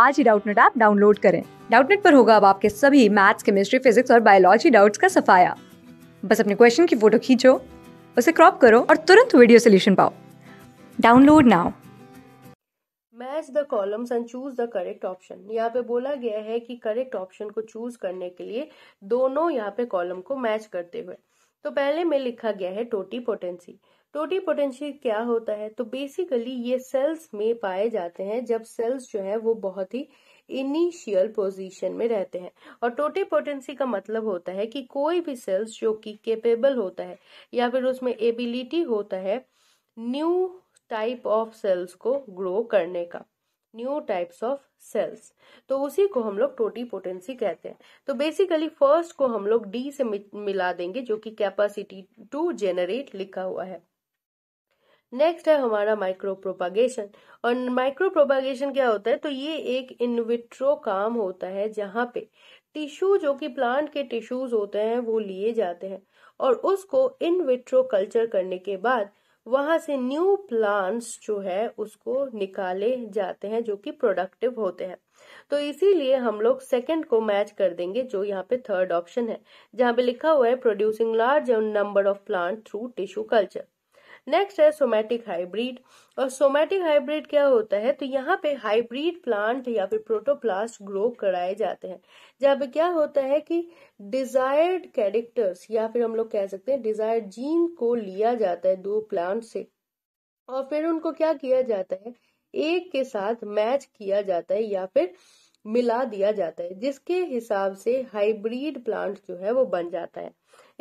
आज ही Doubtnut app download करें डाउटनेट पर होगा अब आपके सभी मैथ्स केमिस्ट्री फिजिक्स और बायोलॉजी डाउट्स का सफाया बस अपने क्वेश्चन की फोटो खींचो उसे क्रॉप करो और तुरंत वीडियो सोल्यूशन पाओ download now match the columns and choose the correct option यहाँ पे बोला गया है कि करेक्ट ऑप्शन को चूज करने के लिए दोनों यहाँ पे कॉलम को मैच करते हुए तो पहले में लिखा गया है टोटी पोटेंसी टोटी पोटेंशियल क्या होता है तो बेसिकली ये सेल्स में पाए जाते हैं जब सेल्स जो है वो बहुत ही इनिशियल पोजीशन में रहते हैं और पोटेंसी का मतलब होता है कि कोई भी सेल्स जो कि केपेबल होता है या फिर उसमें एबिलिटी होता है न्यू टाइप ऑफ सेल्स को ग्रो करने का न्यू टाइप्स ऑफ सेल्स तो उसी को हम लोग टोटी पोटेंसी कहते हैं तो बेसिकली फर्स्ट को हम लोग डी से मिला देंगे जो कि कैपेसिटी टू जेनरेट लिखा हुआ है नेक्स्ट है हमारा माइक्रो प्रोपागेशन और माइक्रो प्रोपागेशन क्या होता है तो ये एक इनविट्रो काम होता है जहाँ पे टिश्यू जो कि प्लांट के टिश्यूज होते हैं वो लिए जाते हैं और उसको इनविट्रो कल्चर करने के बाद वहां से न्यू प्लांट्स जो है उसको निकाले जाते हैं जो कि प्रोडक्टिव होते हैं तो इसीलिए हम लोग सेकेंड को मैच कर देंगे जो यहाँ पे थर्ड ऑप्शन है जहाँ पे लिखा हुआ है producing large number of plant through tissue culture next है सोमैटिक हाइब्रिड और सोमैटिक हाइब्रिड क्या होता है तो यहाँ पे हाइब्रिड प्लांट या फिर प्रोटोप्लास्ट ग्रो कराए जाते हैं जब क्या होता है कि डिजायर्ड कैरेक्टर्स या फिर हम लोग कह सकते हैं डिजायर्ड जीन को लिया जाता है दो प्लांट से और फिर उनको क्या किया जाता है एक के साथ मैच किया जाता है या फिर मिला दिया जाता है जिसके हिसाब से हाइब्रिड प्लांट जो है वो बन जाता है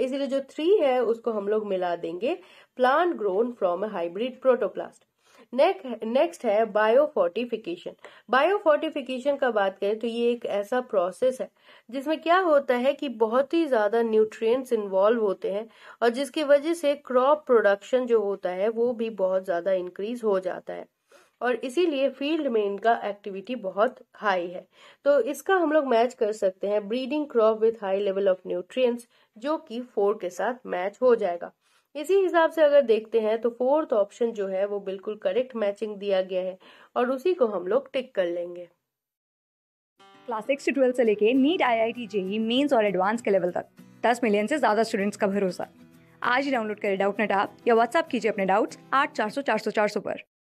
इसलिए जो थ्री है उसको हम लोग मिला देंगे plant grown from hybrid protoplast next है बायोफोर्टिफिकेशन बायोफोर्टिफिकेशन का बात करें तो ये एक ऐसा प्रोसेस है जिसमें क्या होता है कि बहुत ही ज्यादा न्यूट्रिएंट्स इन्वॉल्व होते हैं और जिसकी वजह से क्रॉप प्रोडक्शन जो होता है वो भी बहुत ज्यादा इंक्रीज हो जाता है और इसीलिए फील्ड में इनका एक्टिविटी बहुत हाई है तो इसका हम लोग मैच कर सकते हैं breeding crop with high level of nutrients जो कि फोर के साथ मैच हो जाएगा इसी हिसाब से अगर देखते हैं तो फोर्थ ऑप्शन जो है वो बिल्कुल करेक्ट मैचिंग दिया गया है और उसी को हम लोग टिक कर लेंगे क्लास सिक्स टू ट्वेल्व से लेके NEET I I T JEE mains और एडवांस के लेवल तक दस मिलियन से ज्यादा स्टूडेंट्स का भरोसा आज ही डाउनलोड करें डाउट नेट आप या व्हाट्सअप कीजिए अपने डाउट्स आठ चार सौ चार सौ चार सौ पर